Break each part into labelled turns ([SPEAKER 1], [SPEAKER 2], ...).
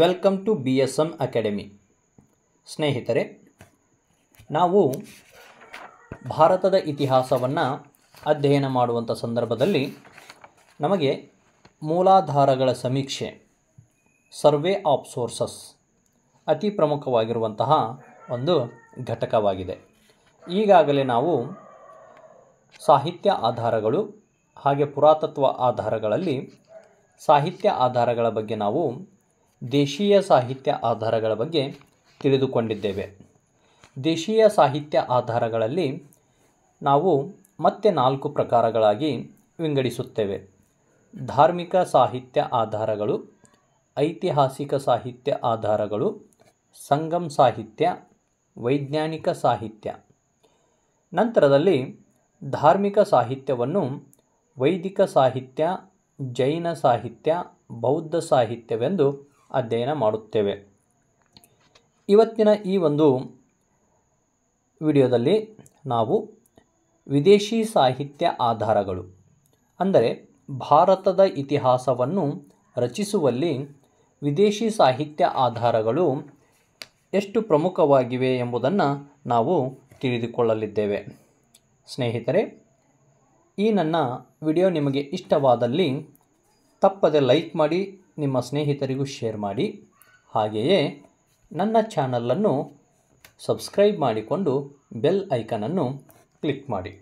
[SPEAKER 1] welcome to B S M academy ಸ್ನೇಹಿತರೆ ನಾವು ಭಾರತದ ಇತಿಹಾಸವನ್ನು ಅಧ್ಯಯನ ಮಾಡುವಂಥ ಸಂದರ್ಭದಲ್ಲಿ ನಮಗೆ ಮೂಲಾಧಾರಗಳ ಸಮೀಕ್ಷೆ ಸರ್ವೆ ಆಫ್ ಸೋರ್ಸಸ್ ಅತಿ ಪ್ರಮುಖವಾಗಿರುವಂತಹ ಒಂದು ಘಟಕವಾಗಿದೆ ಈಗಾಗಲೇ ನಾವು ಸಾಹಿತ್ಯ ಆಧಾರಗಳು ಹಾಗೆ ಪುರಾತತ್ವ ಆಧಾರಗಳಲ್ಲಿ ಸಾಹಿತ್ಯ ಆಧಾರಗಳ ಬಗ್ಗೆ ನಾವು ದೇಶೀಯ ಸಾಹಿತ್ಯ ಆಧಾರಗಳ ಬಗ್ಗೆ ತಿಳಿದುಕೊಂಡಿದ್ದೇವೆ ದೇಶೀಯ ಸಾಹಿತ್ಯ ಆಧಾರಗಳಲ್ಲಿ ನಾವು ಮತ್ತೆ ನಾಲ್ಕು ಪ್ರಕಾರಗಳಾಗಿ ವಿಂಗಡಿಸುತ್ತೇವೆ ಧಾರ್ಮಿಕ ಸಾಹಿತ್ಯ ಆಧಾರಗಳು ಐತಿಹಾಸಿಕ ಸಾಹಿತ್ಯ ಆಧಾರಗಳು ಸಂಗಮ್ ಸಾಹಿತ್ಯ ವೈಜ್ಞಾನಿಕ ಸಾಹಿತ್ಯ ನಂತರದಲ್ಲಿ ಧಾರ್ಮಿಕ ಸಾಹಿತ್ಯವನ್ನು ವೈದಿಕ ಸಾಹಿತ್ಯ ಜೈನ ಸಾಹಿತ್ಯ ಬೌದ್ಧ ಸಾಹಿತ್ಯವೆಂದು ಅಧ್ಯಯನ ಮಾಡುತ್ತೇವೆ ಇವತ್ತಿನ ಈ ಒಂದು ವಿಡಿಯೋದಲ್ಲಿ ನಾವು ವಿದೇಶಿ ಸಾಹಿತ್ಯ ಆಧಾರಗಳು ಅಂದರೆ ಭಾರತದ ಇತಿಹಾಸವನ್ನು ರಚಿಸುವಲ್ಲಿ ವಿದೇಶಿ ಸಾಹಿತ್ಯ ಆಧಾರಗಳು ಎಷ್ಟು ಪ್ರಮುಖವಾಗಿವೆ ಎಂಬುದನ್ನು ನಾವು ತಿಳಿದುಕೊಳ್ಳಲಿದ್ದೇವೆ ಸ್ನೇಹಿತರೆ ಈ ನನ್ನ ವಿಡಿಯೋ ನಿಮಗೆ ಇಷ್ಟವಾದಲ್ಲಿ ತಪ್ಪದೆ ಲೈಕ್ ಮಾಡಿ ನಿಮ್ಮ ಸ್ನೇಹಿತರಿಗೂ ಶೇರ್ ಮಾಡಿ ಹಾಗೆಯೇ ನನ್ನ ಚಾನಲನ್ನು ಸಬ್ಸ್ಕ್ರೈಬ್ ಮಾಡಿಕೊಂಡು ಬೆಲ್ ಐಕನನ್ನು ಕ್ಲಿಕ್ ಮಾಡಿ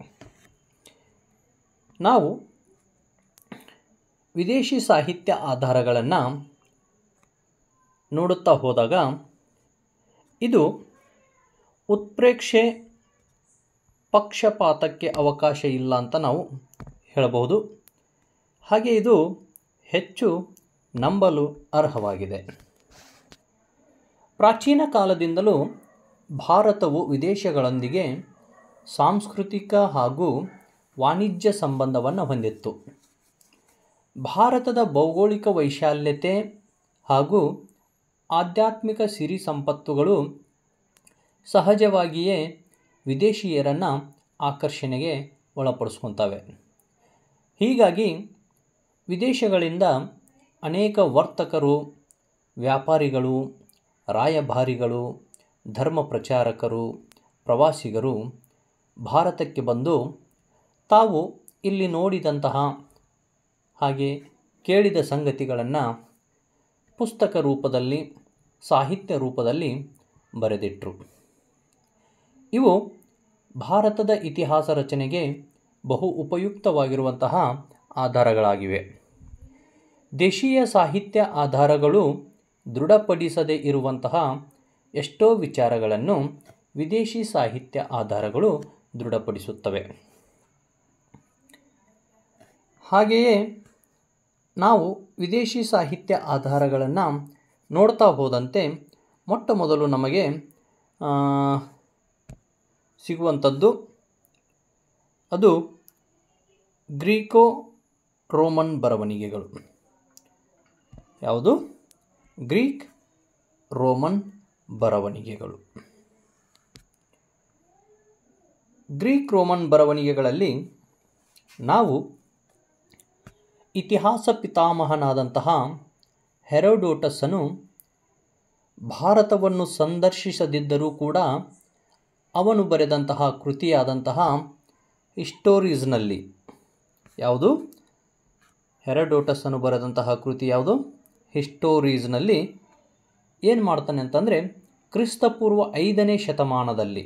[SPEAKER 1] ನಾವು ವಿದೇಶಿ ಸಾಹಿತ್ಯ ಆಧಾರಗಳನ್ನು ನೋಡುತ್ತಾ ಹೋದಾಗ ಇದು ಉತ್ಪ್ರೇಕ್ಷೆ ಪಕ್ಷಪಾತಕ್ಕೆ ಅವಕಾಶ ಇಲ್ಲ ಅಂತ ನಾವು ಹೇಳಬಹುದು ಹಾಗೆ ಇದು ಹೆಚ್ಚು ನಂಬಲು ಅರ್ಹವಾಗಿದೆ ಪ್ರಾಚೀನ ಕಾಲದಿಂದಲೂ ಭಾರತವು ವಿದೇಶಗಳೊಂದಿಗೆ ಸಾಂಸ್ಕೃತಿಕ ಹಾಗೂ ವಾಣಿಜ್ಯ ಸಂಬಂಧವನ್ನು ಹೊಂದಿತ್ತು ಭಾರತದ ಭೌಗೋಳಿಕ ವೈಶಾಲ್ಯತೆ ಹಾಗೂ ಆಧ್ಯಾತ್ಮಿಕ ಸಿರಿ ಸಂಪತ್ತುಗಳು ಸಹಜವಾಗಿಯೇ ವಿದೇಶಿಯರನ್ನು ಆಕರ್ಷಣೆಗೆ ಒಳಪಡಿಸ್ಕೊತವೆ ಹೀಗಾಗಿ ವಿದೇಶಗಳಿಂದ ಅನೇಕ ವರ್ತಕರು ವ್ಯಾಪಾರಿಗಳು ರಾಯಭಾರಿಗಳು ಧರ್ಮ ಪ್ರಚಾರಕರು ಪ್ರವಾಸಿಗರು ಭಾರತಕ್ಕೆ ಬಂದು ತಾವು ಇಲ್ಲಿ ನೋಡಿದಂತಹ ಹಾಗೆ ಕೇಳಿದ ಸಂಗತಿಗಳನ್ನು ಪುಸ್ತಕ ರೂಪದಲ್ಲಿ ಸಾಹಿತ್ಯ ರೂಪದಲ್ಲಿ ಬರೆದಿಟ್ಟರು ಇವು ಭಾರತದ ಇತಿಹಾಸ ರಚನೆಗೆ ಬಹು ಉಪಯುಕ್ತವಾಗಿರುವಂತಹ ಆಧಾರಗಳಾಗಿವೆ ದೇಶೀಯ ಸಾಹಿತ್ಯ ಆಧಾರಗಳು ದೃಢಪಡಿಸದೇ ಇರುವಂತಹ ಎಷ್ಟೋ ವಿಚಾರಗಳನ್ನು ವಿದೇಶಿ ಸಾಹಿತ್ಯ ಆಧಾರಗಳು ದೃಢಪಡಿಸುತ್ತವೆ ಹಾಗೆಯೇ ನಾವು ವಿದೇಶಿ ಸಾಹಿತ್ಯ ಆಧಾರಗಳನ್ನು ನೋಡ್ತಾ ಹೋದಂತೆ ಮೊಟ್ಟ ಮೊದಲು ನಮಗೆ ಸಿಗುವಂಥದ್ದು ಅದು ಗ್ರೀಕೋ ರೋಮನ್ ಬರವಣಿಗೆಗಳು ಯಾವುದು ಗ್ರೀಕ್ ರೋಮನ್ ಬರವಣಿಗೆಗಳು ಗ್ರೀಕ್ ರೋಮನ್ ಬರವಣಿಗೆಗಳಲ್ಲಿ ನಾವು ಇತಿಹಾಸ ಪಿತಾಮಹನಾದಂತಹ ಹೆರೋಡೋಟಸ್ಸನ್ನು ಭಾರತವನ್ನು ಸಂದರ್ಶಿಸದಿದ್ದರೂ ಕೂಡ ಅವನು ಬರೆದಂತಹ ಕೃತಿಯಾದಂತಹ ಹಿಸ್ಟೋರೀಸ್ನಲ್ಲಿ ಯಾವುದು ಹೆರಡೋಟಸನು ಬರೆದಂತಹ ಕೃತಿ ಯಾವುದು ಹಿಸ್ಟೋರೀಸ್ನಲ್ಲಿ ಏನು ಮಾಡ್ತಾನೆ ಅಂತಂದರೆ ಕ್ರಿಸ್ತಪೂರ್ವ ಐದನೇ ಶತಮಾನದಲ್ಲಿ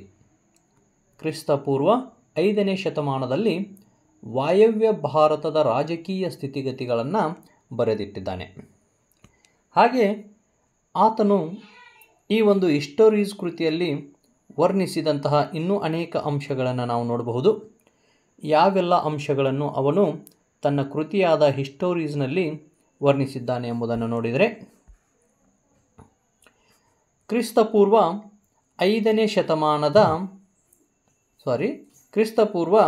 [SPEAKER 1] ಕ್ರಿಸ್ತಪೂರ್ವ ಐದನೇ ಶತಮಾನದಲ್ಲಿ ವಾಯವ್ಯ ಭಾರತದ ರಾಜಕೀಯ ಸ್ಥಿತಿಗತಿಗಳನ್ನು ಬರೆದಿಟ್ಟಿದ್ದಾನೆ ಹಾಗೆ ಆತನು ಈ ಒಂದು ಹಿಸ್ಟೋರೀಸ್ ಕೃತಿಯಲ್ಲಿ ವರ್ಣಿಸಿದಂತಹ ಇನ್ನೂ ಅನೇಕ ಅಂಶಗಳನ್ನು ನಾವು ನೋಡಬಹುದು ಯಾವೆಲ್ಲ ಅಂಶಗಳನ್ನು ಅವನು ತನ್ನ ಕೃತಿಯಾದ ಹಿಸ್ಟೋರೀಸ್ನಲ್ಲಿ ವರ್ಣಿಸಿದ್ದಾನೆ ಎಂಬುದನ್ನು ನೋಡಿದರೆ ಕ್ರಿಸ್ತಪೂರ್ವ ಐದನೇ ಶತಮಾನದ ಸಾರಿ ಕ್ರಿಸ್ತಪೂರ್ವ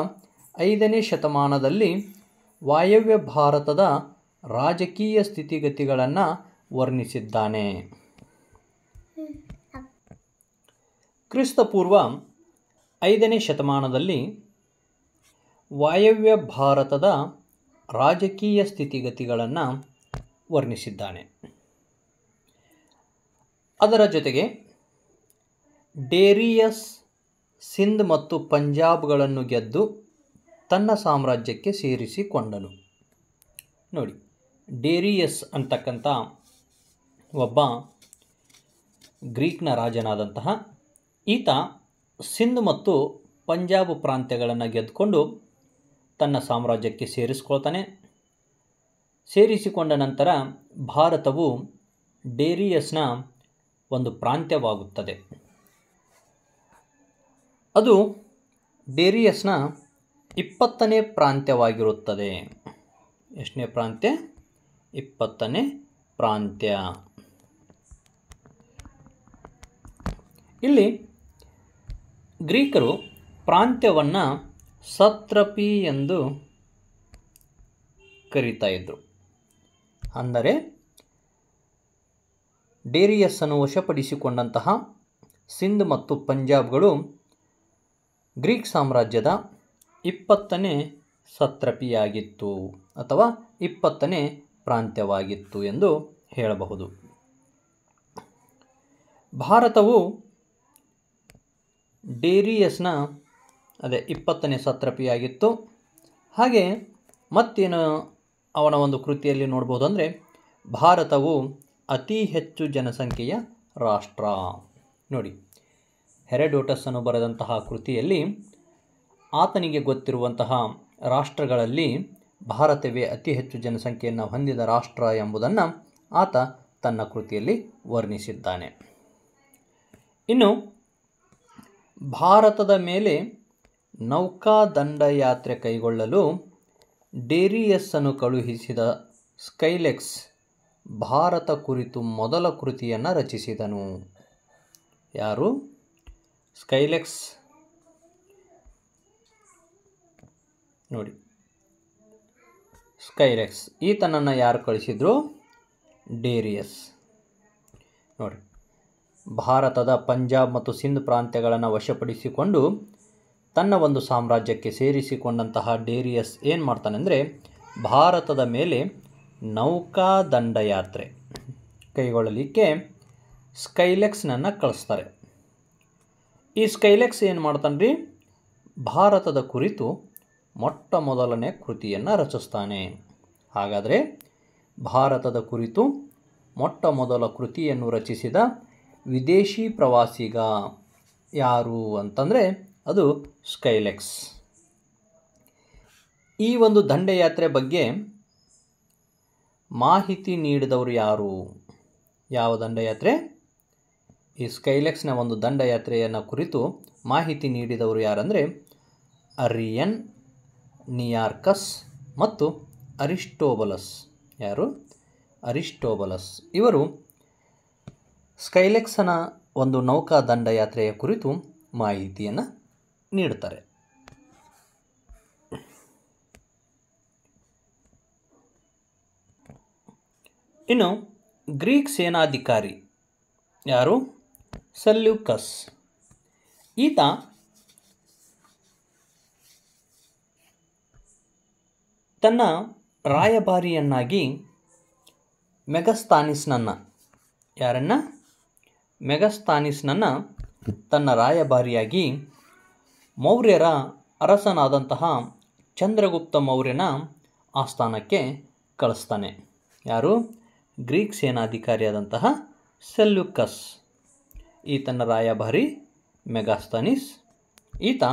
[SPEAKER 1] ಐದನೇ ಶತಮಾನದಲ್ಲಿ ವಾಯವ್ಯ ಭಾರತದ ರಾಜಕೀಯ ಸ್ಥಿತಿಗತಿಗಳನ್ನು ವರ್ಣಿಸಿದ್ದಾನೆ ಕ್ರಿಸ್ತಪೂರ್ವ ಐದನೇ ಶತಮಾನದಲ್ಲಿ ವಾಯವ್ಯ ಭಾರತದ ರಾಜಕೀಯ ಸ್ಥಿತಿಗತಿಗಳನ್ನು ವರ್ಣಿಸಿದ್ದಾನೆ ಅದರ ಜೊತೆಗೆ ಡೇರಿಯಸ್ ಸಿಂಧ್ ಮತ್ತು ಪಂಜಾಬ್ಗಳನ್ನು ಗೆದ್ದು ತನ್ನ ಸಾಮ್ರಾಜ್ಯಕ್ಕೆ ಸೇರಿಸಿಕೊಂಡನು ನೋಡಿ ಡೇರಿಯಸ್ ಅಂತಕ್ಕಂಥ ಒಬ್ಬ ಗ್ರೀಕ್ನ ರಾಜನಾದಂತಹ ಈತ ಸಿಂಧ್ ಮತ್ತು ಪಂಜಾಬ್ ಪ್ರಾಂತ್ಯಗಳನ್ನು ಗೆದ್ದುಕೊಂಡು ತನ್ನ ಸಾಮ್ರಾಜ್ಯಕ್ಕೆ ಸೇರಿಸ್ಕೊಳ್ತಾನೆ ಸೇರಿಸಿಕೊಂಡ ನಂತರ ಭಾರತವು ಡೇರಿಯಸ್ನ ಒಂದು ಪ್ರಾಂತ್ಯವಾಗುತ್ತದೆ ಅದು ಡೇರಿಯಸ್ನ ಇಪ್ಪತ್ತನೇ ಪ್ರಾಂತ್ಯವಾಗಿರುತ್ತದೆ ಎಷ್ಟನೇ ಪ್ರಾಂತ್ಯ ಇಪ್ಪತ್ತನೇ ಪ್ರಾಂತ್ಯ ಇಲ್ಲಿ ಗ್ರೀಕರು ಪ್ರಾಂತ್ಯವನ್ನು ಸತ್ರಪಿ ಎಂದು ಕರೀತಾ ಇದ್ದರು ಅಂದರೆ ಡೇರಿಯಸ್ಸನ್ನು ವಶಪಡಿಸಿಕೊಂಡಂತಹ ಸಿಂಧ್ ಮತ್ತು ಪಂಜಾಬ್ಗಳು ಗ್ರೀಕ್ ಸಾಮ್ರಾಜ್ಯದ ಇಪ್ಪತ್ತನೇ ಸತ್ರಪಿಯಾಗಿತ್ತು ಅಥವಾ ಇಪ್ಪತ್ತನೇ ಪ್ರಾಂತ್ಯವಾಗಿತ್ತು ಎಂದು ಹೇಳಬಹುದು ಭಾರತವು ಡೇರಿಯಸ್ನ ಅದೇ ಇಪ್ಪತ್ತನೇ ಸತ್ರಪಿಯಾಗಿತ್ತು ಹಾಗೆ ಮತ್ತೇನು ಅವನ ಒಂದು ಕೃತಿಯಲ್ಲಿ ನೋಡ್ಬೋದು ಅಂದರೆ ಭಾರತವು ಅತಿ ಹೆಚ್ಚು ಜನಸಂಖ್ಯೆಯ ರಾಷ್ಟ್ರ ನೋಡಿ ಅನ್ನು ಬರೆದಂತಹ ಕೃತಿಯಲ್ಲಿ ಆತನಿಗೆ ಗೊತ್ತಿರುವಂತಹ ರಾಷ್ಟ್ರಗಳಲ್ಲಿ ಭಾರತವೇ ಅತಿ ಹೆಚ್ಚು ಜನಸಂಖ್ಯೆಯನ್ನು ಹೊಂದಿದ ರಾಷ್ಟ್ರ ಎಂಬುದನ್ನು ಆತ ತನ್ನ ಕೃತಿಯಲ್ಲಿ ವರ್ಣಿಸಿದ್ದಾನೆ ಇನ್ನು ಭಾರತದ ಮೇಲೆ ನೌಕಾದಂಡಯಾತ್ರೆ ಕೈಗೊಳ್ಳಲು ಡೇರಿಯಸ್ಸನ್ನು ಕಳುಹಿಸಿದ ಸ್ಕೈಲೆಕ್ಸ್ ಭಾರತ ಕುರಿತು ಮೊದಲ ಕೃತಿಯನ್ನು ರಚಿಸಿದನು ಯಾರು ಸ್ಕೈಲೆಕ್ಸ್ ನೋಡಿ ಸ್ಕೈಲೆಕ್ಸ್ ಈತನನ್ನು ಯಾರು ಕಳಿಸಿದ್ರು ಡೇರಿಯಸ್ ನೋಡಿ ಭಾರತದ ಪಂಜಾಬ್ ಮತ್ತು ಸಿಂಧ್ ಪ್ರಾಂತ್ಯಗಳನ್ನು ವಶಪಡಿಸಿಕೊಂಡು ತನ್ನ ಒಂದು ಸಾಮ್ರಾಜ್ಯಕ್ಕೆ ಸೇರಿಸಿಕೊಂಡಂತಹ ಡೇರಿಯಸ್ ಏನು ಅಂದರೆ ಭಾರತದ ಮೇಲೆ ನೌಕಾ ದಂಡಯಾತ್ರೆ ಕೈಗೊಳ್ಳಲಿಕ್ಕೆ ಸ್ಕೈಲೆಕ್ಸ್ನನ್ನು ಕಳಿಸ್ತಾರೆ ಈ ಸ್ಕೈಲೆಕ್ಸ್ ಏನು ಮಾಡ್ತಾನೆ ರೀ ಭಾರತದ ಕುರಿತು ಮೊಟ್ಟ ಮೊದಲನೇ ಕೃತಿಯನ್ನು ರಚಿಸ್ತಾನೆ ಹಾಗಾದರೆ ಭಾರತದ ಕುರಿತು ಮೊಟ್ಟ ಮೊದಲ ಕೃತಿಯನ್ನು ರಚಿಸಿದ ವಿದೇಶಿ ಪ್ರವಾಸಿಗ ಯಾರು ಅಂತಂದರೆ ಅದು ಸ್ಕೈಲೆಕ್ಸ್ ಈ ಒಂದು ದಂಡಯಾತ್ರೆ ಬಗ್ಗೆ ಮಾಹಿತಿ ನೀಡಿದವರು ಯಾರು ಯಾವ ದಂಡಯಾತ್ರೆ ಈ ಸ್ಕೈಲೆಕ್ಸ್ನ ಒಂದು ದಂಡಯಾತ್ರೆಯನ್ನು ಕುರಿತು ಮಾಹಿತಿ ನೀಡಿದವರು ಯಾರಂದರೆ ಅರಿಯನ್ ನಿಯಾರ್ಕಸ್ ಮತ್ತು ಅರಿಸ್ಟೋಬಲಸ್ ಯಾರು ಅರಿಸ್ಟೋಬಲಸ್ ಇವರು ಸ್ಕೈಲೆಕ್ಸನ ಒಂದು ನೌಕಾ ದಂಡಯಾತ್ರೆಯ ಕುರಿತು ಮಾಹಿತಿಯನ್ನು ನೀಡುತ್ತಾರೆ ಇನ್ನು ಗ್ರೀಕ್ ಸೇನಾಧಿಕಾರಿ ಯಾರು ಸಲ್ಯೂಕಸ್ ಈತ ತನ್ನ ರಾಯಭಾರಿಯನ್ನಾಗಿ ಮೆಗಸ್ತಾನಿಸ್ನನ್ನು ಯಾರನ್ನ ಮೆಗಸ್ತಾನಿಸ್ನನ್ನು ತನ್ನ ರಾಯಭಾರಿಯಾಗಿ ಮೌರ್ಯರ ಅರಸನಾದಂತಹ ಚಂದ್ರಗುಪ್ತ ಮೌರ್ಯನ ಆಸ್ಥಾನಕ್ಕೆ ಕಳಿಸ್ತಾನೆ ಯಾರು ಗ್ರೀಕ್ ಸೇನಾಧಿಕಾರಿಯಾದಂತಹ ಸೆಲ್ಯುಕಸ್ ಈತನ ರಾಯಭಾರಿ ಮೆಗಾಸ್ತಾನಿಸ್ ಈತ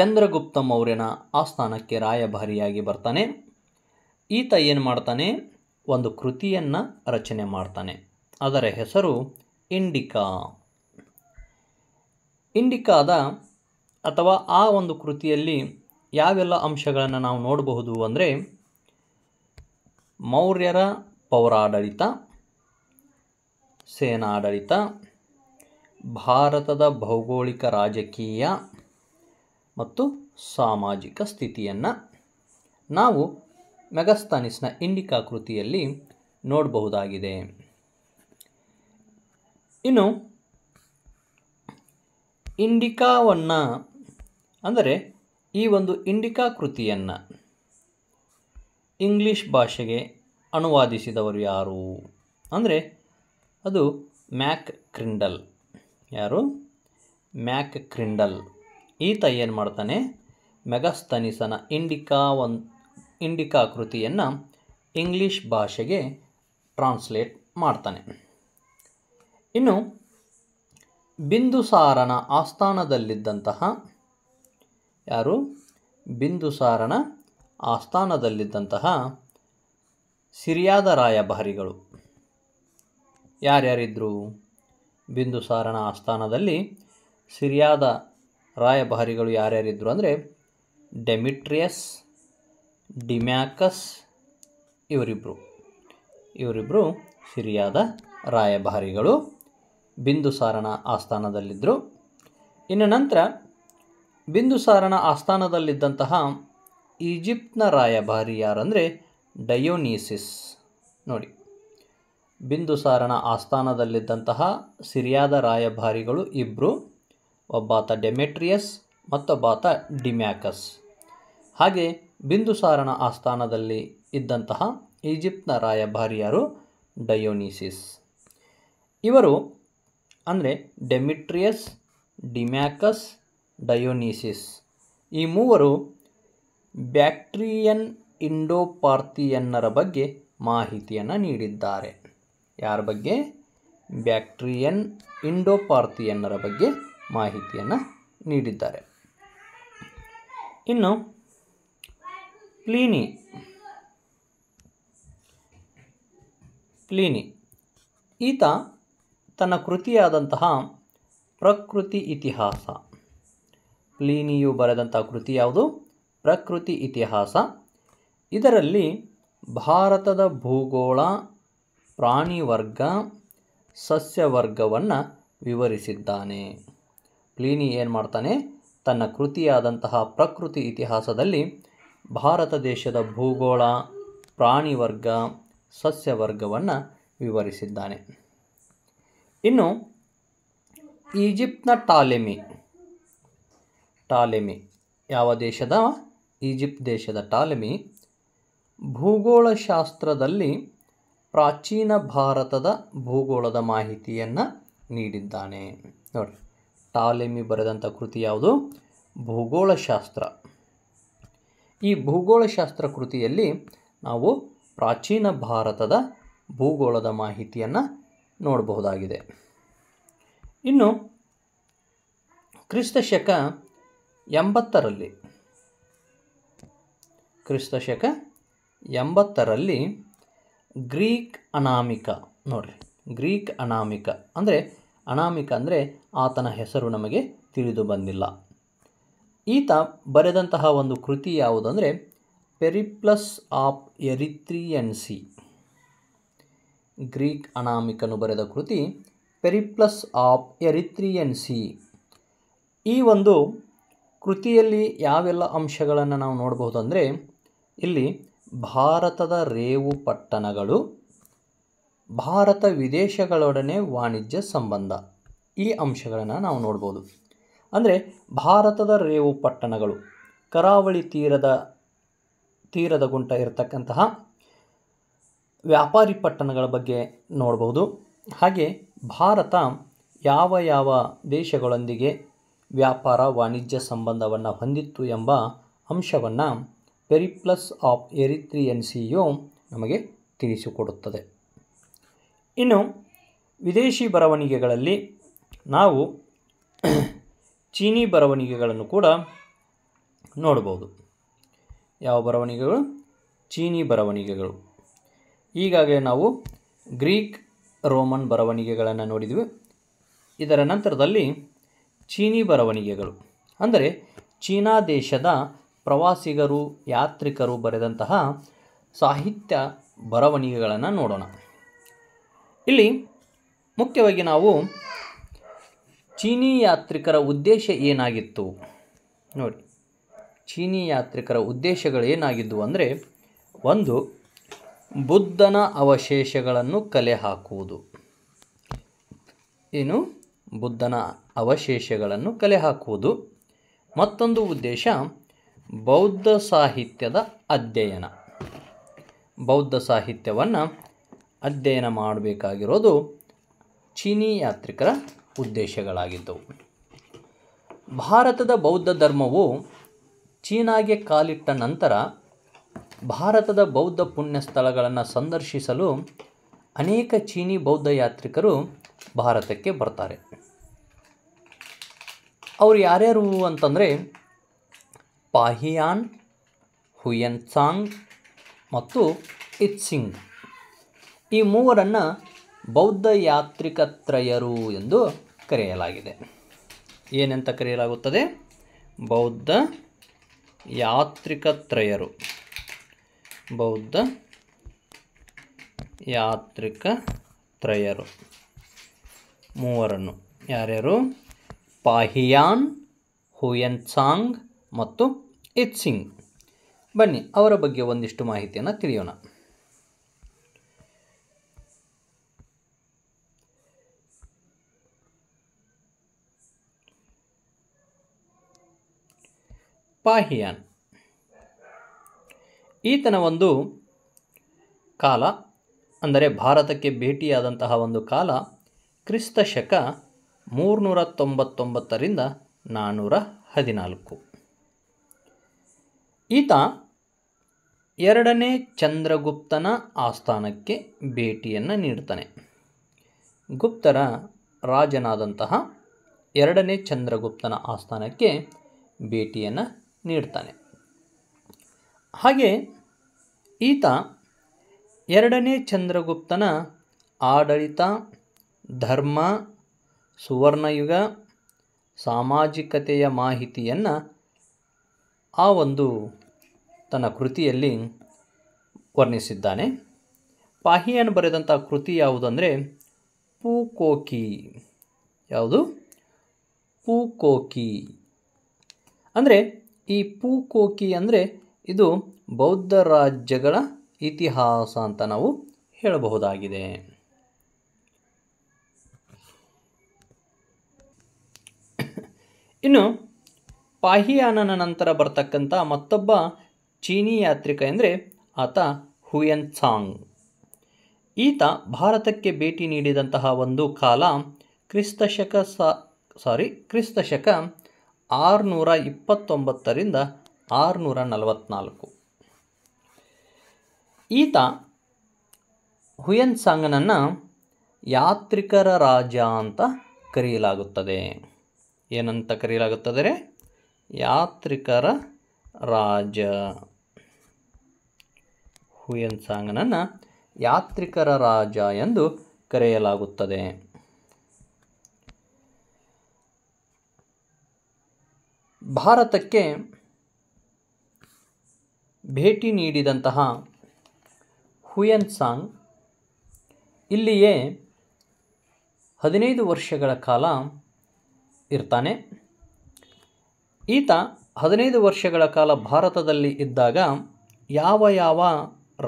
[SPEAKER 1] ಚಂದ್ರಗುಪ್ತ ಮೌರ್ಯನ ಆಸ್ಥಾನಕ್ಕೆ ರಾಯಭಾರಿಯಾಗಿ ಬರ್ತಾನೆ ಈತ ಏನು ಮಾಡ್ತಾನೆ ಒಂದು ಕೃತಿಯನ್ನು ರಚನೆ ಮಾಡ್ತಾನೆ ಅದರ ಹೆಸರು ಇಂಡಿಕಾ ಇಂಡಿಕಾದ ಅಥವಾ ಆ ಒಂದು ಕೃತಿಯಲ್ಲಿ ಯಾವೆಲ್ಲ ಅಂಶಗಳನ್ನು ನಾವು ನೋಡಬಹುದು ಅಂದರೆ ಮೌರ್ಯರ ಪೌರಾಡಳಿತ ಸೇನಾಡಳಿತ ಭಾರತದ ಭೌಗೋಳಿಕ ರಾಜಕೀಯ ಮತ್ತು ಸಾಮಾಜಿಕ ಸ್ಥಿತಿಯನ್ನು ನಾವು ಮೆಗಸ್ತಾನಿಸ್ನ ಇಂಡಿಕಾ ಕೃತಿಯಲ್ಲಿ ನೋಡಬಹುದಾಗಿದೆ ಇನ್ನು ಇಂಡಿಕಾವನ್ನು ಅಂದರೆ ಈ ಒಂದು ಇಂಡಿಕಾ ಕೃತಿಯನ್ನು ಇಂಗ್ಲೀಷ್ ಭಾಷೆಗೆ ಅನುವಾದಿಸಿದವರು ಯಾರು ಅಂದರೆ ಅದು ಮ್ಯಾಕ್ ಕ್ರಿಂಡಲ್ ಯಾರು ಮ್ಯಾಕ್ ಕ್ರಿಂಡಲ್ ಈತ ಏನು ಮಾಡ್ತಾನೆ ಮೆಗಸ್ತನಿಸನ ಇಂಡಿಕಾ ಒನ್ ಇಂಡಿಕಾ ಕೃತಿಯನ್ನು ಇಂಗ್ಲೀಷ್ ಭಾಷೆಗೆ ಟ್ರಾನ್ಸ್ಲೇಟ್ ಮಾಡ್ತಾನೆ ಇನ್ನು ಬಿಂದುಸಾರನ ಆಸ್ಥಾನದಲ್ಲಿದ್ದಂತಹ ಯಾರು ಬಿಂದುಸಾರನ ಆಸ್ಥಾನದಲ್ಲಿದ್ದಂತಹ ಸಿರಿಯಾದ ರಾಯಭಾರಿಗಳು ಯಾರ್ಯಾರಿದ್ದರು ಬಿಂದುಸಾರನ ಆಸ್ಥಾನದಲ್ಲಿ ಸಿರಿಯಾದ ರಾಯಭಾರಿಗಳು ಯಾರ್ಯಾರಿದ್ದರು ಅಂದರೆ ಡೆಮಿಟ್ರಿಯಸ್ ಡಿಮ್ಯಾಕಸ್ ಇವರಿಬ್ಬರು ಇವರಿಬ್ಬರು ಸಿರಿಯಾದ ರಾಯಭಾರಿಗಳು ಸಾರಣ ಆಸ್ಥಾನದಲ್ಲಿದ್ದರು ಇನ್ನು ನಂತರ ಸಾರಣ ಆಸ್ಥಾನದಲ್ಲಿದ್ದಂತಹ ಈಜಿಪ್ಟ್ನ ರಾಯಭಾರಿ ಯಾರಂದರೆ ಡಯೋನೀಸಿಸ್ ನೋಡಿ ಸಾರಣ ಆಸ್ಥಾನದಲ್ಲಿದ್ದಂತಹ ಸಿರಿಯಾದ ರಾಯಭಾರಿಗಳು ಇಬ್ಬರು ಒಬ್ಬಾತ ಡೆಮೆಟ್ರಿಯಸ್ ಮತ್ತೊಬ್ಬಾತ ಡಿಮ್ಯಾಕಸ್ ಹಾಗೆ ಸಾರಣ ಆಸ್ಥಾನದಲ್ಲಿ ಇದ್ದಂತಹ ಈಜಿಪ್ಟ್ನ ರಾಯಭಾರಿಯಾರು ಡಯೋನೀಸಿಸ್ ಇವರು ಅಂದರೆ ಡೆಮಿಟ್ರಿಯಸ್ ಡಿಮ್ಯಾಕಸ್ ಡಯೋನೀಸಿಸ್ ಈ ಮೂವರು ಬ್ಯಾಕ್ಟ್ರಿಯನ್ ಇಂಡೋಪಾರ್ಥಿಯನ್ನರ ಬಗ್ಗೆ ಮಾಹಿತಿಯನ್ನು ನೀಡಿದ್ದಾರೆ ಯಾರ ಬಗ್ಗೆ ಬ್ಯಾಕ್ಟ್ರಿಯನ್ ಇಂಡೋಪಾರ್ಥಿಯನ್ನರ ಬಗ್ಗೆ ಮಾಹಿತಿಯನ್ನು ನೀಡಿದ್ದಾರೆ ಇನ್ನು ಪ್ಲೀನಿ ಪ್ಲೀನಿ ಈತ ತನ್ನ ಕೃತಿಯಾದಂತಹ ಪ್ರಕೃತಿ ಇತಿಹಾಸ ಪ್ಲೀನಿಯು ಬರೆದಂತಹ ಕೃತಿ ಯಾವುದು ಪ್ರಕೃತಿ ಇತಿಹಾಸ ಇದರಲ್ಲಿ ಭಾರತದ ಭೂಗೋಳ ಪ್ರಾಣಿ ವರ್ಗ ಸಸ್ಯವರ್ಗವನ್ನು ವಿವರಿಸಿದ್ದಾನೆ ಪ್ಲೀನಿ ಏನು ಮಾಡ್ತಾನೆ ತನ್ನ ಕೃತಿಯಾದಂತಹ ಪ್ರಕೃತಿ ಇತಿಹಾಸದಲ್ಲಿ ಭಾರತ ದೇಶದ ಭೂಗೋಳ ಪ್ರಾಣಿ ವರ್ಗ ಸಸ್ಯವರ್ಗವನ್ನು ವಿವರಿಸಿದ್ದಾನೆ ಇನ್ನು ಈಜಿಪ್ಟ್ನ ಟಾಲೆಮಿ ಟಾಲೆಮಿ ಯಾವ ದೇಶದ ಈಜಿಪ್ಟ್ ದೇಶದ ಟಾಲೆಮಿ ಭೂಗೋಳಶಾಸ್ತ್ರದಲ್ಲಿ ಪ್ರಾಚೀನ ಭಾರತದ ಭೂಗೋಳದ ಮಾಹಿತಿಯನ್ನು ನೀಡಿದ್ದಾನೆ ನೋಡಿ ಟಾಲೆಮಿ ಬರೆದಂಥ ಕೃತಿ ಯಾವುದು ಭೂಗೋಳಶಾಸ್ತ್ರ ಈ ಭೂಗೋಳಶಾಸ್ತ್ರ ಕೃತಿಯಲ್ಲಿ ನಾವು ಪ್ರಾಚೀನ ಭಾರತದ ಭೂಗೋಳದ ಮಾಹಿತಿಯನ್ನು ನೋಡಬಹುದಾಗಿದೆ ಇನ್ನು ಕ್ರಿಸ್ತ ಶಕ ಎಂಬತ್ತರಲ್ಲಿ ಕ್ರಿಸ್ತ ಶಕ ಎಂಬತ್ತರಲ್ಲಿ ಗ್ರೀಕ್ ಅನಾಮಿಕ ನೋಡಿರಿ ಗ್ರೀಕ್ ಅನಾಮಿಕ ಅಂದರೆ ಅನಾಮಿಕ ಅಂದರೆ ಆತನ ಹೆಸರು ನಮಗೆ ತಿಳಿದು ಬಂದಿಲ್ಲ ಈತ ಬರೆದಂತಹ ಒಂದು ಕೃತಿ ಯಾವುದಂದರೆ ಪೆರಿಪ್ಲಸ್ ಆಫ್ ಎರಿತ್ರಿಯನ್ಸಿ ಸಿ ಗ್ರೀಕ್ ಅನಾಮಿಕನು ಬರೆದ ಕೃತಿ ಪೆರಿಪ್ಲಸ್ ಆಫ್ ಎರಿತ್ರಿಯನ್ ಸಿ ಈ ಒಂದು ಕೃತಿಯಲ್ಲಿ ಯಾವೆಲ್ಲ ಅಂಶಗಳನ್ನು ನಾವು ನೋಡಬಹುದು ಇಲ್ಲಿ ಭಾರತದ ರೇವು ಪಟ್ಟಣಗಳು ಭಾರತ ವಿದೇಶಗಳೊಡನೆ ವಾಣಿಜ್ಯ ಸಂಬಂಧ ಈ ಅಂಶಗಳನ್ನು ನಾವು ನೋಡ್ಬೋದು ಅಂದರೆ ಭಾರತದ ರೇವು ಪಟ್ಟಣಗಳು ಕರಾವಳಿ ತೀರದ ತೀರದ ಗುಂಟ ಇರತಕ್ಕಂತಹ ವ್ಯಾಪಾರಿ ಪಟ್ಟಣಗಳ ಬಗ್ಗೆ ನೋಡ್ಬೋದು ಹಾಗೆ ಭಾರತ ಯಾವ ಯಾವ ದೇಶಗಳೊಂದಿಗೆ ವ್ಯಾಪಾರ ವಾಣಿಜ್ಯ ಸಂಬಂಧವನ್ನು ಹೊಂದಿತ್ತು ಎಂಬ ಅಂಶವನ್ನು ಪೆರಿಪ್ಲಸ್ ಆಫ್ ಸಿ ಯು ನಮಗೆ ತಿಳಿಸಿಕೊಡುತ್ತದೆ ಇನ್ನು ವಿದೇಶಿ ಬರವಣಿಗೆಗಳಲ್ಲಿ ನಾವು ಚೀನಿ ಬರವಣಿಗೆಗಳನ್ನು ಕೂಡ ನೋಡ್ಬೋದು ಯಾವ ಬರವಣಿಗೆಗಳು ಚೀನಿ ಬರವಣಿಗೆಗಳು ಈಗಾಗಲೇ ನಾವು ಗ್ರೀಕ್ ರೋಮನ್ ಬರವಣಿಗೆಗಳನ್ನು ನೋಡಿದ್ವಿ ಇದರ ನಂತರದಲ್ಲಿ ಚೀನಿ ಬರವಣಿಗೆಗಳು ಅಂದರೆ ಚೀನಾ ದೇಶದ ಪ್ರವಾಸಿಗರು ಯಾತ್ರಿಕರು ಬರೆದಂತಹ ಸಾಹಿತ್ಯ ಬರವಣಿಗೆಗಳನ್ನು ನೋಡೋಣ ಇಲ್ಲಿ ಮುಖ್ಯವಾಗಿ ನಾವು ಚೀನಿ ಯಾತ್ರಿಕರ ಉದ್ದೇಶ ಏನಾಗಿತ್ತು ನೋಡಿ ಚೀನಿ ಯಾತ್ರಿಕರ ಉದ್ದೇಶಗಳು ಏನಾಗಿದ್ದವು ಅಂದರೆ ಒಂದು ಬುದ್ಧನ ಅವಶೇಷಗಳನ್ನು ಕಲೆ ಹಾಕುವುದು ಏನು ಬುದ್ಧನ ಅವಶೇಷಗಳನ್ನು ಕಲೆ ಹಾಕುವುದು ಮತ್ತೊಂದು ಉದ್ದೇಶ ಬೌದ್ಧ ಸಾಹಿತ್ಯದ ಅಧ್ಯಯನ ಬೌದ್ಧ ಸಾಹಿತ್ಯವನ್ನು ಅಧ್ಯಯನ ಮಾಡಬೇಕಾಗಿರೋದು ಚೀನಿ ಯಾತ್ರಿಕರ ಉದ್ದೇಶಗಳಾಗಿದ್ದವು ಭಾರತದ ಬೌದ್ಧ ಧರ್ಮವು ಚೀನಾಗೆ ಕಾಲಿಟ್ಟ ನಂತರ ಭಾರತದ ಬೌದ್ಧ ಪುಣ್ಯ ಸ್ಥಳಗಳನ್ನು ಸಂದರ್ಶಿಸಲು ಅನೇಕ ಚೀನಿ ಬೌದ್ಧ ಯಾತ್ರಿಕರು ಭಾರತಕ್ಕೆ ಬರ್ತಾರೆ ಅವರು ಯಾರ್ಯಾರು ಅಂತಂದರೆ ಪಾಹಿಯಾನ್ ಹುಯನ್ಸಾಂಗ್ ಮತ್ತು ಇತ್ಸಿಂಗ್ ಈ ಮೂವರನ್ನು ಬೌದ್ಧ ಯಾತ್ರಿಕತ್ರಯರು ಎಂದು ಕರೆಯಲಾಗಿದೆ ಏನೆಂತ ಕರೆಯಲಾಗುತ್ತದೆ ಬೌದ್ಧ ಯಾತ್ರಿಕತ್ರಯರು ಬೌದ್ಧ ಯಾತ್ರಿಕ ತ್ರಯರು ಮೂವರನ್ನು ಯಾರ್ಯಾರು ಪಾಹಿಯಾನ್ ಹುಯನ್ಸಾಂಗ್ ಮತ್ತು ಇತ್ಸಿಂಗ್ ಬನ್ನಿ ಅವರ ಬಗ್ಗೆ ಒಂದಿಷ್ಟು ಮಾಹಿತಿಯನ್ನು ತಿಳಿಯೋಣ ಪಾಹಿಯಾನ್ ಈತನ ಒಂದು ಕಾಲ ಅಂದರೆ ಭಾರತಕ್ಕೆ ಭೇಟಿಯಾದಂತಹ ಒಂದು ಕಾಲ ಕ್ರಿಸ್ತ ಶಕ ಮೂರುನೂರ ತೊಂಬತ್ತೊಂಬತ್ತರಿಂದ ನಾನ್ನೂರ ಹದಿನಾಲ್ಕು ಈತ ಎರಡನೇ ಚಂದ್ರಗುಪ್ತನ ಆಸ್ಥಾನಕ್ಕೆ ಭೇಟಿಯನ್ನು ನೀಡ್ತಾನೆ ಗುಪ್ತರ ರಾಜನಾದಂತಹ ಎರಡನೇ ಚಂದ್ರಗುಪ್ತನ ಆಸ್ಥಾನಕ್ಕೆ ಭೇಟಿಯನ್ನು ನೀಡ್ತಾನೆ ಹಾಗೆ ಈತ ಎರಡನೇ ಚಂದ್ರಗುಪ್ತನ ಆಡಳಿತ ಧರ್ಮ ಸುವರ್ಣಯುಗ ಸಾಮಾಜಿಕತೆಯ ಮಾಹಿತಿಯನ್ನು ಆ ಒಂದು ತನ್ನ ಕೃತಿಯಲ್ಲಿ ವರ್ಣಿಸಿದ್ದಾನೆ ಪಾಹಿಯನ್ ಬರೆದಂಥ ಕೃತಿ ಯಾವುದಂದರೆ ಪೂಕೋಕಿ ಯಾವುದು ಪೂಕೋಕಿ ಅಂದರೆ ಈ ಪೂಕೋಕಿ ಅಂದರೆ ಇದು ಬೌದ್ಧ ರಾಜ್ಯಗಳ ಇತಿಹಾಸ ಅಂತ ನಾವು ಹೇಳಬಹುದಾಗಿದೆ ಇನ್ನು ಪಾಹಿಯಾನನ ನಂತರ ಬರ್ತಕ್ಕಂಥ ಮತ್ತೊಬ್ಬ ಚೀನಿ ಯಾತ್ರಿಕ ಎಂದರೆ ಆತ ಹುಯನ್ ಸಾಂಗ್ ಈತ ಭಾರತಕ್ಕೆ ಭೇಟಿ ನೀಡಿದಂತಹ ಒಂದು ಕಾಲ ಕ್ರಿಸ್ತಶಕ ಸಾರಿ ಕ್ರಿಸ್ತಶಕ ಆರುನೂರ ಇಪ್ಪತ್ತೊಂಬತ್ತರಿಂದ ಆರುನೂರ ನಲವತ್ನಾಲ್ಕು ಈತ ಹುಯನ್ಸಾಂಗನನ್ನು ಯಾತ್ರಿಕರ ರಾಜ ಅಂತ ಕರೆಯಲಾಗುತ್ತದೆ ಏನಂತ ಕರೆಯಲಾಗುತ್ತದೆ ಯಾತ್ರಿಕರ ರಾಜ ಹುಯನ್ಸಾಂಗನನ್ನು ಯಾತ್ರಿಕರ ರಾಜ ಎಂದು ಕರೆಯಲಾಗುತ್ತದೆ ಭಾರತಕ್ಕೆ ಭೇಟಿ ನೀಡಿದಂತಹ ಸಾಂಗ್ ಇಲ್ಲಿಯೇ ಹದಿನೈದು ವರ್ಷಗಳ ಕಾಲ ಇರ್ತಾನೆ ಈತ ಹದಿನೈದು ವರ್ಷಗಳ ಕಾಲ ಭಾರತದಲ್ಲಿ ಇದ್ದಾಗ ಯಾವ ಯಾವ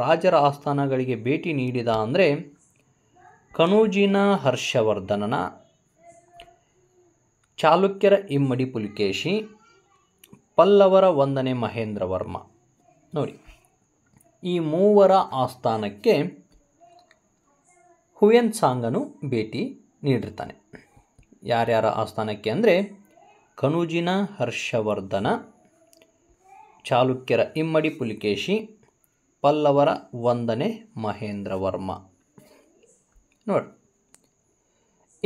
[SPEAKER 1] ರಾಜರ ಆಸ್ಥಾನಗಳಿಗೆ ಭೇಟಿ ನೀಡಿದ ಅಂದರೆ ಕಣೂಜಿನ ಹರ್ಷವರ್ಧನನ ಚಾಲುಕ್ಯರ ಇಮ್ಮಡಿ ಪುಲಿಕೇಶಿ ಪಲ್ಲವರ ವಂದನೆ ಮಹೇಂದ್ರ ವರ್ಮ ನೋಡಿ ಈ ಮೂವರ ಆಸ್ಥಾನಕ್ಕೆ ಹುಯನ್ ಸಾಂಗನು ಭೇಟಿ ನೀಡಿರ್ತಾನೆ ಯಾರ್ಯಾರ ಆಸ್ಥಾನಕ್ಕೆ ಅಂದರೆ ಕನುಜಿನ ಹರ್ಷವರ್ಧನ ಚಾಲುಕ್ಯರ ಇಮ್ಮಡಿ ಪುಲಿಕೇಶಿ ಪಲ್ಲವರ ವಂದನೆ ಮಹೇಂದ್ರ ವರ್ಮ ನೋಡಿ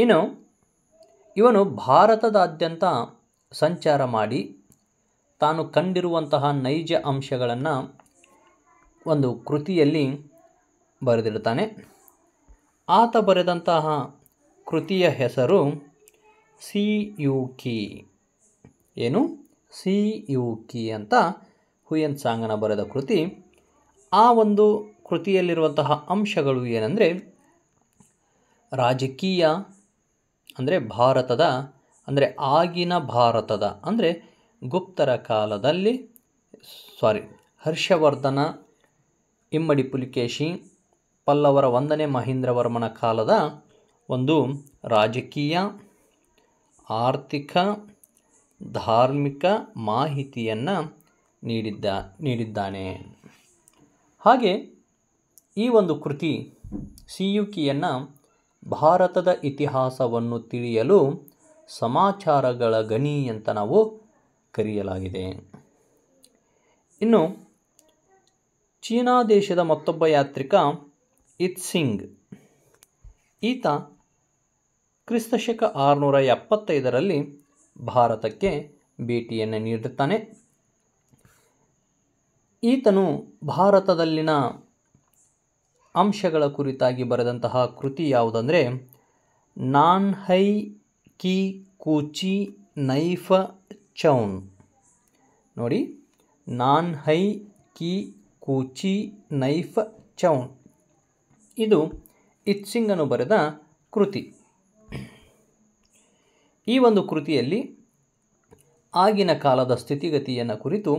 [SPEAKER 1] ಇನ್ನು ಇವನು ಭಾರತದಾದ್ಯಂತ ಸಂಚಾರ ಮಾಡಿ ತಾನು ಕಂಡಿರುವಂತಹ ನೈಜ ಅಂಶಗಳನ್ನು ಒಂದು ಕೃತಿಯಲ್ಲಿ ಬರೆದಿರ್ತಾನೆ ಆತ ಬರೆದಂತಹ ಕೃತಿಯ ಹೆಸರು ಸಿ ಯು ಕಿ ಏನು ಸಿ ಯು ಕಿ ಅಂತ ಹುಯನ್ ಸಾಂಗನ ಬರೆದ ಕೃತಿ ಆ ಒಂದು ಕೃತಿಯಲ್ಲಿರುವಂತಹ ಅಂಶಗಳು ಏನಂದರೆ ರಾಜಕೀಯ ಅಂದರೆ ಭಾರತದ ಅಂದರೆ ಆಗಿನ ಭಾರತದ ಅಂದರೆ ಗುಪ್ತರ ಕಾಲದಲ್ಲಿ ಸಾರಿ ಹರ್ಷವರ್ಧನ ಇಮ್ಮಡಿ ಪುಲಿಕೇಶಿ ಪಲ್ಲವರ ಒಂದನೇ ಮಹೇಂದ್ರವರ್ಮನ ಕಾಲದ ಒಂದು ರಾಜಕೀಯ ಆರ್ಥಿಕ ಧಾರ್ಮಿಕ ಮಾಹಿತಿಯನ್ನು ನೀಡಿದ್ದ ನೀಡಿದ್ದಾನೆ ಹಾಗೆ ಈ ಒಂದು ಕೃತಿ ಸಿಯುಕಿಯನ್ನು ಭಾರತದ ಇತಿಹಾಸವನ್ನು ತಿಳಿಯಲು ಸಮಾಚಾರಗಳ ಗಣಿ ಅಂತ ನಾವು ಕರೆಯಲಾಗಿದೆ ಇನ್ನು ಚೀನಾ ದೇಶದ ಮತ್ತೊಬ್ಬ ಯಾತ್ರಿಕ ಇತ್ಸಿಂಗ್ ಈತ ಕ್ರಿಸ್ತಶಕ ಆರುನೂರ ಎಪ್ಪತ್ತೈದರಲ್ಲಿ ಭಾರತಕ್ಕೆ ಭೇಟಿಯನ್ನು ನೀಡುತ್ತಾನೆ ಈತನು ಭಾರತದಲ್ಲಿನ ಅಂಶಗಳ ಕುರಿತಾಗಿ ಬರೆದಂತಹ ಕೃತಿ ಯಾವುದಂದರೆ ನಾನ್ಹೈ ಕಿ ಕೂಚಿ ನೈಫ ಚೌನ್ ನೋಡಿ ನಾನ್ ಹೈ ಕಿ ಕೂಚಿ ನೈಫ್ ಚೌನ್ ಇದು ಇತ್ಸಿಂಗನು ಬರೆದ ಕೃತಿ ಈ ಒಂದು ಕೃತಿಯಲ್ಲಿ ಆಗಿನ ಕಾಲದ ಸ್ಥಿತಿಗತಿಯನ್ನು ಕುರಿತು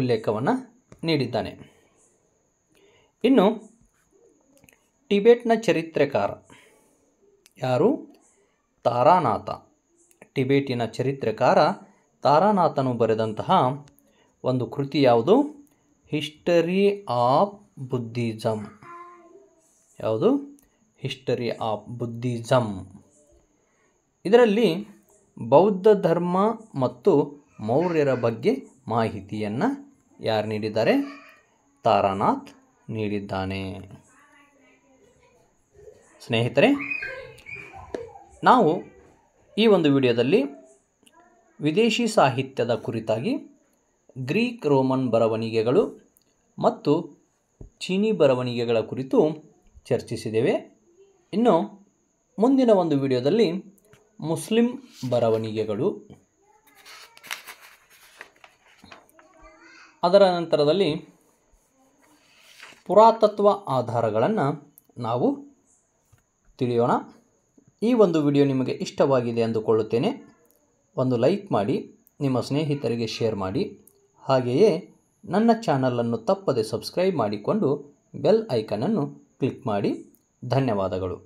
[SPEAKER 1] ಉಲ್ಲೇಖವನ್ನು ನೀಡಿದ್ದಾನೆ ಇನ್ನು ಟಿಬೆಟ್ನ ಚರಿತ್ರೆಕಾರ ಯಾರು ತಾರಾನಾಥ ಟಿಬೆಟಿನ ಚರಿತ್ರೆಕಾರ ತಾರಾನಾಥನು ಬರೆದಂತಹ ಒಂದು ಕೃತಿ ಯಾವುದು ಹಿಸ್ಟರಿ ಆಫ್ ಬುದ್ಧಿಸಮ್ ಯಾವುದು ಹಿಸ್ಟರಿ ಆಫ್ ಬುದ್ಧಿಸಮ್ ಇದರಲ್ಲಿ ಬೌದ್ಧ ಧರ್ಮ ಮತ್ತು ಮೌರ್ಯರ ಬಗ್ಗೆ ಮಾಹಿತಿಯನ್ನು ಯಾರು ನೀಡಿದ್ದಾರೆ ತಾರಾನಾಥ್ ನೀಡಿದ್ದಾನೆ ಸ್ನೇಹಿತರೆ ನಾವು ಈ ಒಂದು ವಿಡಿಯೋದಲ್ಲಿ ವಿದೇಶಿ ಸಾಹಿತ್ಯದ ಕುರಿತಾಗಿ ಗ್ರೀಕ್ ರೋಮನ್ ಬರವಣಿಗೆಗಳು ಮತ್ತು ಚೀನಿ ಬರವಣಿಗೆಗಳ ಕುರಿತು ಚರ್ಚಿಸಿದ್ದೇವೆ ಇನ್ನು ಮುಂದಿನ ಒಂದು ವಿಡಿಯೋದಲ್ಲಿ ಮುಸ್ಲಿಂ ಬರವಣಿಗೆಗಳು ಅದರ ನಂತರದಲ್ಲಿ ಪುರಾತತ್ವ ಆಧಾರಗಳನ್ನು ನಾವು ತಿಳಿಯೋಣ ಈ ಒಂದು ವಿಡಿಯೋ ನಿಮಗೆ ಇಷ್ಟವಾಗಿದೆ ಅಂದುಕೊಳ್ಳುತ್ತೇನೆ ಒಂದು ಲೈಕ್ ಮಾಡಿ ನಿಮ್ಮ ಸ್ನೇಹಿತರಿಗೆ ಶೇರ್ ಮಾಡಿ ಹಾಗೆಯೇ ನನ್ನ ಚಾನಲನ್ನು ತಪ್ಪದೆ ಸಬ್ಸ್ಕ್ರೈಬ್ ಮಾಡಿಕೊಂಡು ಬೆಲ್ ಐಕನನ್ನು ಕ್ಲಿಕ್ ಮಾಡಿ ಧನ್ಯವಾದಗಳು